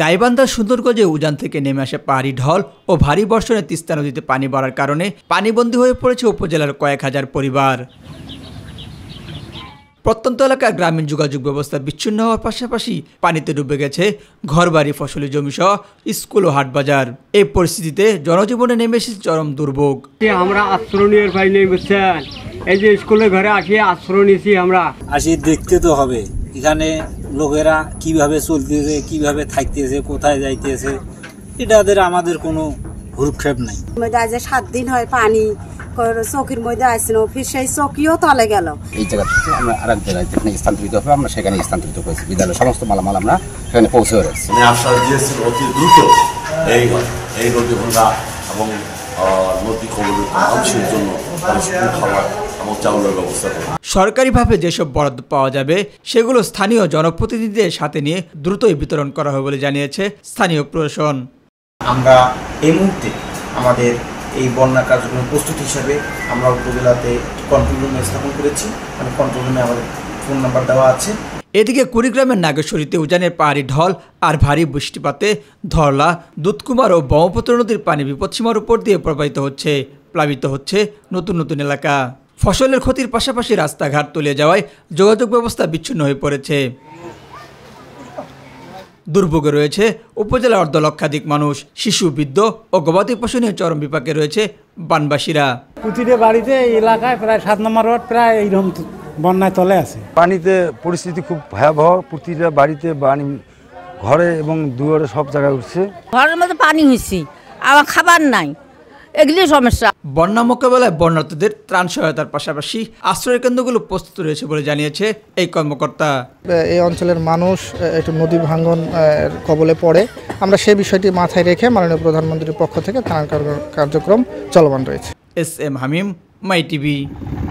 গাইবান্ধার সুন্দরগঞ্জে উজান থেকে নেমে আসে পাহাড়ি ঢল ও ভারী বর্ষণে তিস্তা নদীতে পানি বাড়ার কারণে পানিবন্দী হয়ে পড়েছে উপজেলার কয়েক হাজার পরিবার প্রত্যন্ত এলাকার গ্রামীণ যোগাযোগ ব্যবস্থা বিচ্ছিন্ন হওয়ার পাশাপাশি পানিতে ডুবে গেছে ঘরবাড়ি ফসলি জমিসহ স্কুল ও হাটবাজার এই পরিস্থিতিতে জনজীবনে নেমে এসেছে চরম দুর্ভোগ আমরা আশ্রয় নিয়ে এই যে স্কুলে ঘরে আসি আশ্রয় নিয়েছি আমরা আসি দেখতে তো হবে এখানে লোকেরা কিভাবে চলতেছে কিভাবে থাকতেছে কোথায় যাইতেছে এটাদের আমাদের কোনো হুরক্ষেপ নাই মধ্যে আজ সাত দিন হয় পানি চৌকির মধ্যে আসছিল ফির সেই চৌকিও তলে গেল এই জায়গা থেকে আমরা আরেক জায়গায় যেখানে স্থানান্তরিত হবে আমরা সেখানে স্থানান্তরিত করেছি বিদ্যালয় সমস্ত মালামাল আমরা সেখানে পৌঁছে রয়েছি মানে আশ্বাস দিয়েছি অতি দ্রুত এই এই রোগী এবং নদী কবলের মানুষের জন্য খাবার সরকারিভাবে যেসব বরাদ্দ পাওয়া যাবে সেগুলো স্থানীয় জনপ্রতিনিধিদের সাথে নিয়ে দ্রুতই বিতরণ করা হবে বলে জানিয়েছে স্থানীয় প্রশাসন আমরা এই মুহূর্তে আমাদের এই বন্যা কার্যক্রম প্রস্তুতি হিসাবে আমরা উপজেলাতে কন্ট্রোল রুমে স্থাপন করেছি মানে কন্ট্রোল রুমে আমাদের ফোন নাম্বার দেওয়া আছে এদিকে কুড়িগ্রামের নাগেশ্বরীতে উজানের পাহাড়ি ঢল আর ভারী বৃষ্টিপাতে ধরলা দুধকুমার ও ব্রহ্মপুত্র নদীর পানি বিপদসীমার উপর দিয়ে প্রবাহিত হচ্ছে প্লাবিত হচ্ছে নতুন নতুন এলাকা ফসলের ক্ষতির পাশাপাশি রাস্তাঘাট তুলে যাওয়ায় যোগাযোগ ব্যবস্থা বিচ্ছিন্ন হয়ে পড়েছে দুর্ভোগে রয়েছে উপজেলার অর্ধ লক্ষাধিক মানুষ শিশু বৃদ্ধ ও গবাদি পশু নিয়ে চরম বিপাকে রয়েছে বানবাসীরা প্রতিটা বাড়িতে এলাকায় প্রায় সাত নম্বর রোড প্রায় এইরকম বন্যায় তলে আছে পানিতে পরিস্থিতি খুব ভয়াবহ প্রতিটা বাড়িতে পানি ঘরে এবং দুয়ারে সব জায়গায় উঠছে ঘরের মধ্যে পানি হয়েছি আমার খাবার নাই এগুলি সমস্যা বন্যা মোকাবেলায় বন্যার্থীদের ত্রাণ সহায়তার পাশাপাশি আশ্রয় কেন্দ্রগুলো প্রস্তুত রয়েছে বলে জানিয়েছে এই কর্মকর্তা এই অঞ্চলের মানুষ একটু নদী ভাঙ্গন কবলে পড়ে আমরা সেই বিষয়টি মাথায় রেখে মাননীয় প্রধানমন্ত্রীর পক্ষ থেকে ত্রাণ কার্যক্রম চলমান রয়েছে S M Hamim my TV